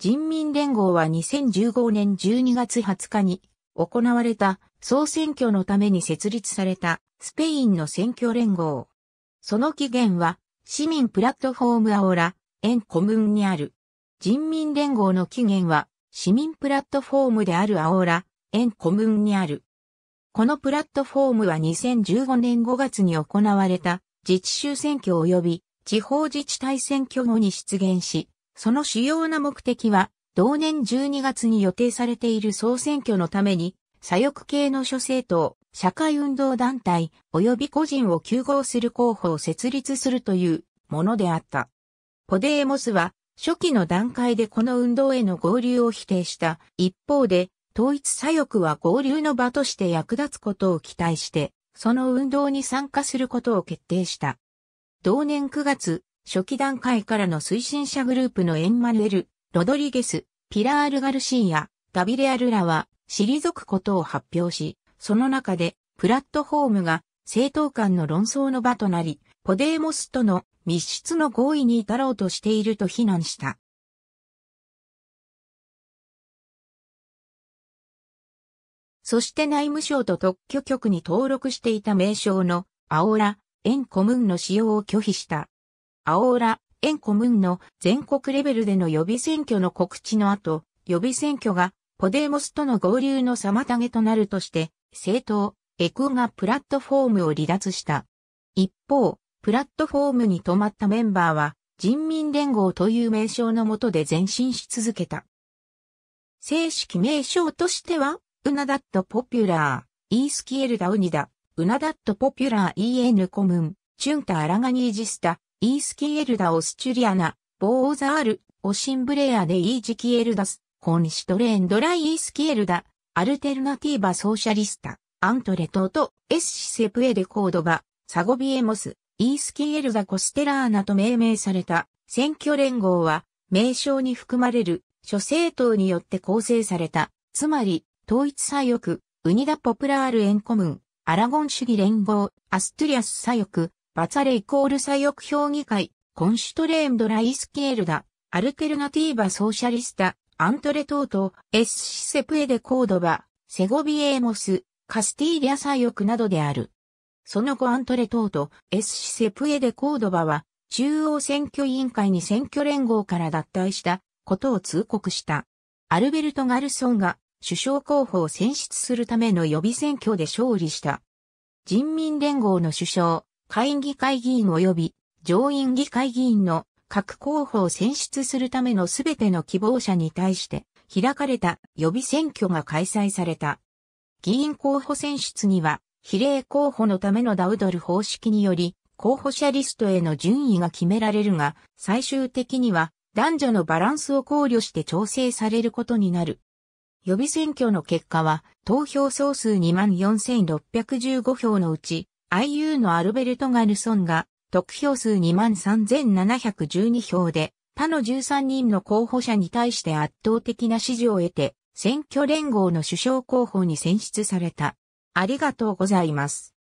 人民連合は2015年12月20日に行われた総選挙のために設立されたスペインの選挙連合。その起源は市民プラットフォームアオラ、エンコムンにある。人民連合の起源は市民プラットフォームであるアオラ、エンコムンにある。このプラットフォームは2015年5月に行われた自治州選挙及び地方自治体選挙後に出現し、その主要な目的は、同年12月に予定されている総選挙のために、左翼系の諸政党、社会運動団体、及び個人を救合する候補を設立するというものであった。ポデーモスは、初期の段階でこの運動への合流を否定した一方で、統一左翼は合流の場として役立つことを期待して、その運動に参加することを決定した。同年9月、初期段階からの推進者グループのエンマヌエル、ロドリゲス、ピラール・ガルシーやダビレアルらは退くことを発表し、その中でプラットフォームが政党間の論争の場となり、ポデーモスとの密室の合意に至ろうとしていると非難した。そして内務省と特許局に登録していた名称のアオラ、エンコムンの使用を拒否した。アオーラ、エンコムンの全国レベルでの予備選挙の告知の後、予備選挙がポデーモスとの合流の妨げとなるとして、政党、エクがプラットフォームを離脱した。一方、プラットフォームに止まったメンバーは、人民連合という名称のもとで前進し続けた。正式名称としては、ウナダットポピュラー、イースキエルダウニダ、ウナダットポピュラーイ n エヌコムン、チュンタアラガニージスタ、イースキエルダ・オスチュリアナ、ボーザール、オシンブレアでイージキエルダス、ンシトレーンドライイースキエルダ、アルテルナティーバ・ソーシャリスタ、アントレトとエスシセプエデ・コードバ、サゴビエモス、イースキエルダ・コステラーナと命名された選挙連合は、名称に含まれる諸政党によって構成された、つまり、統一左翼、ウニダ・ポプラール・エンコムン、アラゴン主義連合、アストゥリアス左翼、バツァレイコール左翼評議会、コンシュトレーンドライスケールダ、アルテルナティーバソーシャリスタ、アントレトート、エスシセプエデコードバ、セゴビエーモス、カスティーリア左翼などである。その後アントレトート、エスシセプエデコードバは、中央選挙委員会に選挙連合から脱退したことを通告した。アルベルト・ガルソンが首相候補を選出するための予備選挙で勝利した。人民連合の首相、下院議会議員及び上院議会議員の各候補を選出するためのすべての希望者に対して開かれた予備選挙が開催された。議員候補選出には比例候補のためのダウドル方式により候補者リストへの順位が決められるが最終的には男女のバランスを考慮して調整されることになる。予備選挙の結果は投票総数24,615票のうち IU のアルベルト・ガルソンが、得票数23,712票で、他の13人の候補者に対して圧倒的な支持を得て、選挙連合の首相候補に選出された。ありがとうございます。